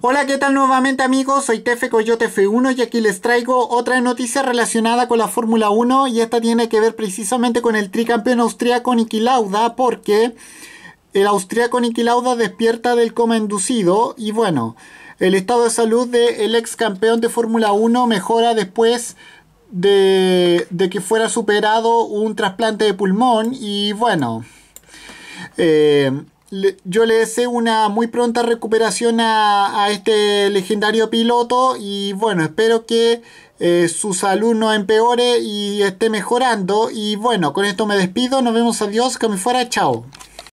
Hola, ¿qué tal nuevamente amigos? Soy Tefe Coyote F1 y aquí les traigo otra noticia relacionada con la Fórmula 1 y esta tiene que ver precisamente con el tricampeón austríaco Niki Lauda porque el austríaco Niki despierta del coma inducido y bueno, el estado de salud del ex campeón de Fórmula 1 mejora después de, de que fuera superado un trasplante de pulmón y bueno... Eh, yo le deseo una muy pronta recuperación a, este legendario piloto y bueno, espero que eh, su salud no empeore y esté mejorando. Y bueno, con esto me despido, nos vemos, adiós, que me fuera, chao.